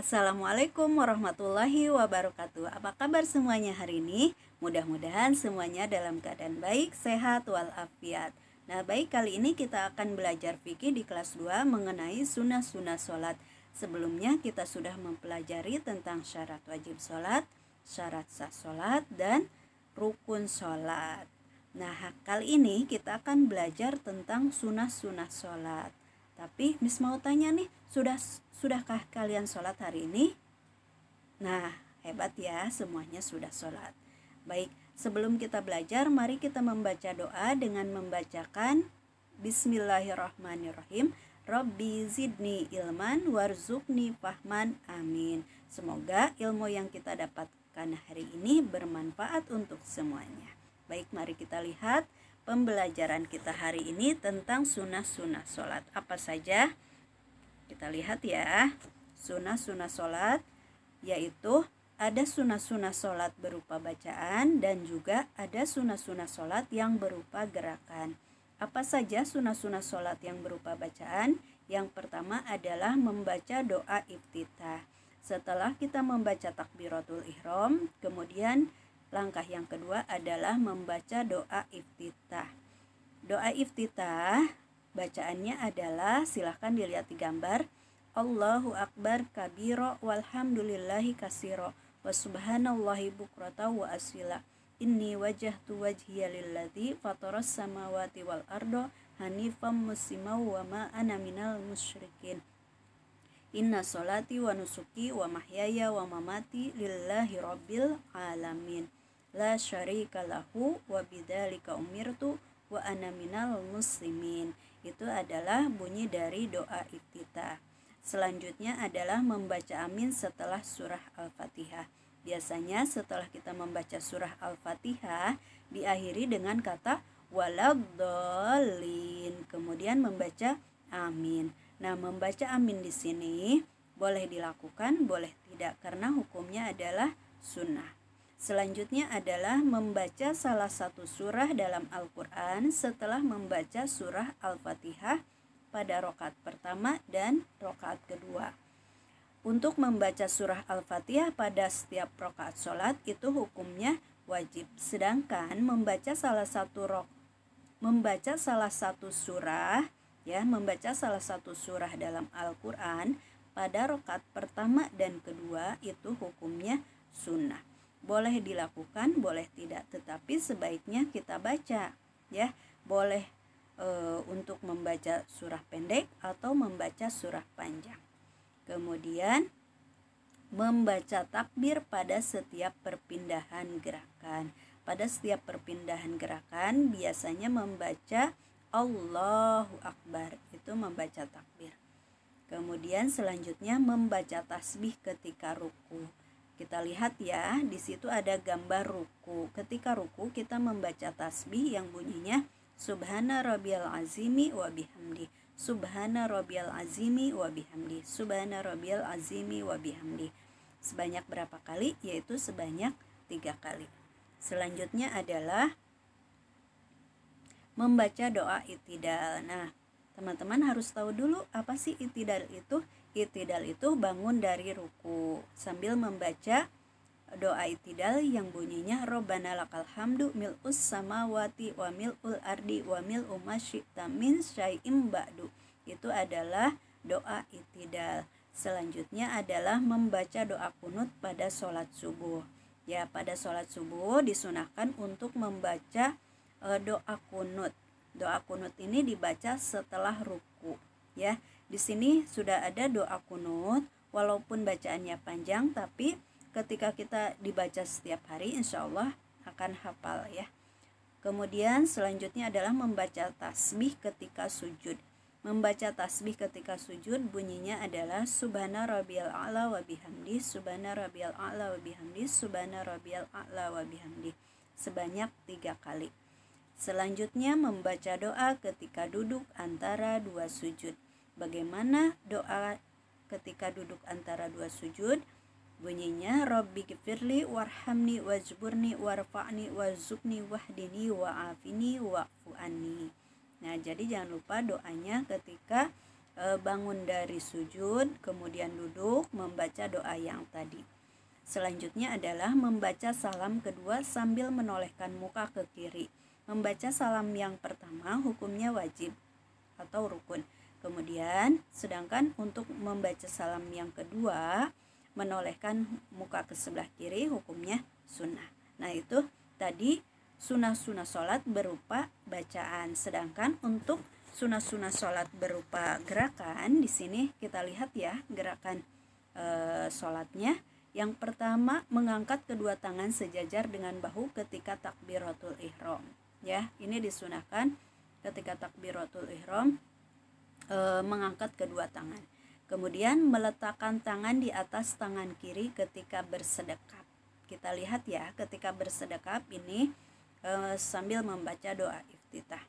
Assalamualaikum warahmatullahi wabarakatuh. Apa kabar semuanya hari ini? Mudah-mudahan semuanya dalam keadaan baik, sehat walafiat. Nah, baik kali ini kita akan belajar fikih di kelas 2 mengenai sunnah-sunnah sholat. Sebelumnya kita sudah mempelajari tentang syarat wajib sholat, syarat sah sholat, dan rukun sholat. Nah, kali ini kita akan belajar tentang sunnah-sunnah sholat. Tapi Miss mau tanya nih, sudah sudahkah kalian sholat hari ini? Nah, hebat ya, semuanya sudah sholat. Baik, sebelum kita belajar, mari kita membaca doa dengan membacakan Bismillahirrahmanirrahim. robbi zidni ilman warzukni fahman amin. Semoga ilmu yang kita dapatkan hari ini bermanfaat untuk semuanya. Baik, mari kita lihat pembelajaran kita hari ini tentang sunnah-sunnah sholat. Apa saja? Kita lihat ya. Sunnah-sunnah sholat yaitu ada sunnah-sunnah sholat berupa bacaan dan juga ada sunnah-sunnah sholat yang berupa gerakan. Apa saja sunnah-sunnah sholat yang berupa bacaan? Yang pertama adalah membaca doa iftitah. Setelah kita membaca takbiratul ihram, kemudian Langkah yang kedua adalah membaca doa iftitah. Doa iftitah bacaannya adalah silahkan dilihat di gambar Allahu Akbar kabiro walhamdulillahi kasiro wa subhanallahi bukrata wa asila inni tu wajhiya lilladhi fatoras samawati wal ardo hanifam muslimaw wa ma ana minal musyrikin Inna solati wa nusuki wa mahyaya wa mamati lillahi rabbil alamin la syarika lahu wa bidzalika umirtu wa ana minal muslimin. Itu adalah bunyi dari doa iftitah. Selanjutnya adalah membaca amin setelah surah Al-Fatihah. Biasanya setelah kita membaca surah Al-Fatihah diakhiri dengan kata waladolin. Kemudian membaca amin. Nah, membaca amin di sini boleh dilakukan, boleh tidak karena hukumnya adalah sunnah. Selanjutnya adalah membaca salah satu surah dalam Al-Quran setelah membaca surah Al-Fatihah pada rokat pertama dan rokat kedua. Untuk membaca surah Al-Fatihah pada setiap rokat sholat itu hukumnya wajib. Sedangkan membaca salah satu rok, membaca salah satu surah ya membaca salah satu surah dalam Al-Quran pada rokat pertama dan kedua itu hukumnya sunnah. Boleh dilakukan, boleh tidak, tetapi sebaiknya kita baca ya. Boleh e, untuk membaca surah pendek atau membaca surah panjang. Kemudian membaca takbir pada setiap perpindahan gerakan. Pada setiap perpindahan gerakan biasanya membaca Allahu Akbar itu membaca takbir. Kemudian selanjutnya membaca tasbih ketika ruku. Kita lihat ya, di situ ada gambar ruku. Ketika ruku kita membaca tasbih yang bunyinya Subhana rabbiyal azimi wa bihamdi. Subhana rabbiyal azimi wa bihamdi. Subhana rabbiyal azimi wa bihamdi. Sebanyak berapa kali? Yaitu sebanyak tiga kali. Selanjutnya adalah membaca doa itidal. Nah, teman-teman harus tahu dulu apa sih itidal itu. Itidal itu bangun dari ruku sambil membaca doa itidal yang bunyinya Robbana lakal hamdu mil us samawati wa ul ardi wa mil'u masyita min syai'im ba'du. Itu adalah doa itidal. Selanjutnya adalah membaca doa kunut pada sholat subuh. Ya, pada sholat subuh disunahkan untuk membaca eh, doa kunut. Doa kunut ini dibaca setelah ruku. Ya, di sini sudah ada doa kunut, walaupun bacaannya panjang, tapi ketika kita dibaca setiap hari, insya Allah akan hafal ya. Kemudian selanjutnya adalah membaca tasbih ketika sujud. Membaca tasbih ketika sujud bunyinya adalah Subhana rabbiyal a'la wa bihamdi, Subhana rabbiyal a'la wa bihamdi, Subhana rabbiyal a'la wa bihamdi sebanyak tiga kali. Selanjutnya membaca doa ketika duduk antara dua sujud. Bagaimana doa ketika duduk antara dua sujud? Bunyinya Robbi gifirli warhamni wajburni warfa'ni wazubni wahdini wa'afini wafuani. Nah, jadi jangan lupa doanya ketika e, bangun dari sujud, kemudian duduk membaca doa yang tadi. Selanjutnya adalah membaca salam kedua sambil menolehkan muka ke kiri. Membaca salam yang pertama hukumnya wajib atau rukun. Kemudian, sedangkan untuk membaca salam yang kedua, menolehkan muka ke sebelah kiri hukumnya sunnah. Nah, itu tadi sunnah-sunnah sholat berupa bacaan. Sedangkan untuk sunnah-sunnah sholat berupa gerakan, di sini kita lihat ya gerakan e, sholatnya. Yang pertama, mengangkat kedua tangan sejajar dengan bahu ketika takbiratul ihram. Ya, ini disunahkan ketika takbiratul ihram e, mengangkat kedua tangan. Kemudian meletakkan tangan di atas tangan kiri ketika bersedekap. Kita lihat ya, ketika bersedekap ini e, sambil membaca doa iftitah.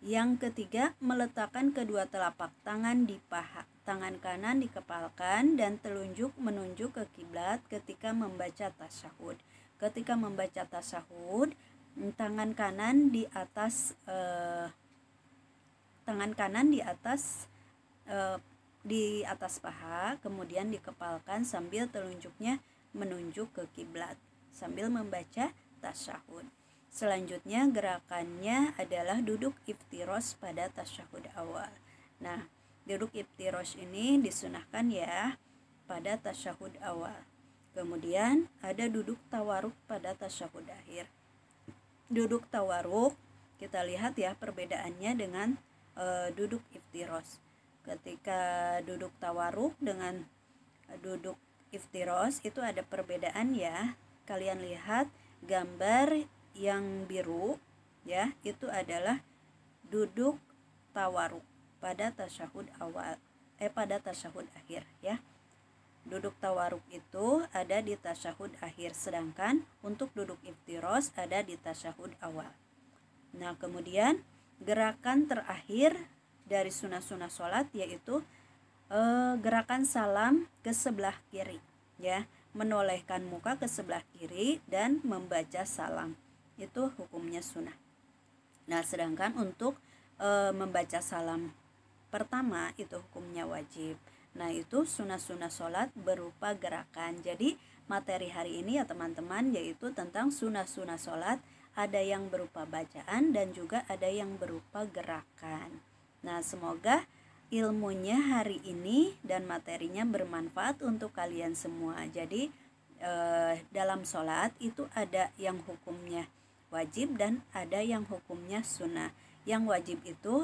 Yang ketiga, meletakkan kedua telapak tangan di paha. Tangan kanan dikepalkan dan telunjuk menunjuk ke kiblat ketika membaca tasyahud. Ketika membaca tasyahud, tangan kanan di atas eh, tangan kanan di atas e, di atas paha, kemudian dikepalkan sambil telunjuknya menunjuk ke kiblat sambil membaca tasyahud. Selanjutnya gerakannya adalah duduk iftiros pada tasyahud awal. Nah, duduk iftiros ini disunahkan ya pada tasyahud awal. Kemudian ada duduk tawaruk pada tasyahud akhir. Duduk tawaruk kita lihat ya perbedaannya dengan e, duduk iftiros ketika duduk tawaruk dengan eh, duduk iftiros itu ada perbedaan ya kalian lihat gambar yang biru ya itu adalah duduk tawaruk pada tasyahud awal eh pada tasyahud akhir ya duduk tawaruk itu ada di tasyahud akhir sedangkan untuk duduk iftiros ada di tasyahud awal nah kemudian gerakan terakhir dari sunnah-sunnah sholat yaitu e, gerakan salam ke sebelah kiri ya menolehkan muka ke sebelah kiri dan membaca salam itu hukumnya sunnah nah sedangkan untuk e, membaca salam pertama itu hukumnya wajib nah itu sunnah-sunnah sholat berupa gerakan jadi materi hari ini ya teman-teman yaitu tentang sunnah-sunnah sholat ada yang berupa bacaan dan juga ada yang berupa gerakan. Nah, semoga ilmunya hari ini dan materinya bermanfaat untuk kalian semua. Jadi, eh, dalam sholat itu ada yang hukumnya wajib dan ada yang hukumnya sunnah. Yang wajib itu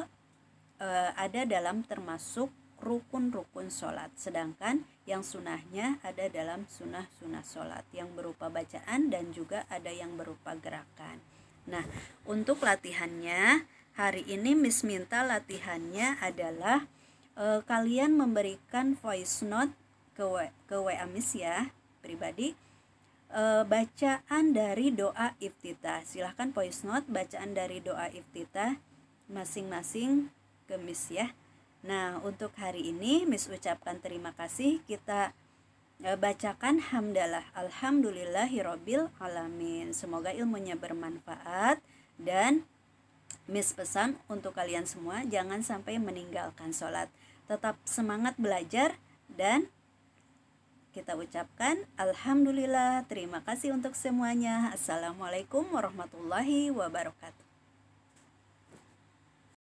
eh, ada dalam termasuk rukun-rukun sholat. Sedangkan yang sunnahnya ada dalam sunah-sunah sholat yang berupa bacaan dan juga ada yang berupa gerakan. Nah, untuk latihannya, hari ini Miss minta latihannya adalah e, kalian memberikan voice note ke, ke WA Miss ya, pribadi. E, bacaan dari doa iftitah. Silahkan voice note bacaan dari doa iftitah masing-masing ke Miss ya. Nah, untuk hari ini Miss ucapkan terima kasih. Kita e, bacakan alhamdulillah alhamdulillahirabbil alamin. Semoga ilmunya bermanfaat dan Miss pesan untuk kalian semua jangan sampai meninggalkan sholat. Tetap semangat belajar dan kita ucapkan Alhamdulillah, terima kasih untuk semuanya. Assalamualaikum warahmatullahi wabarakatuh.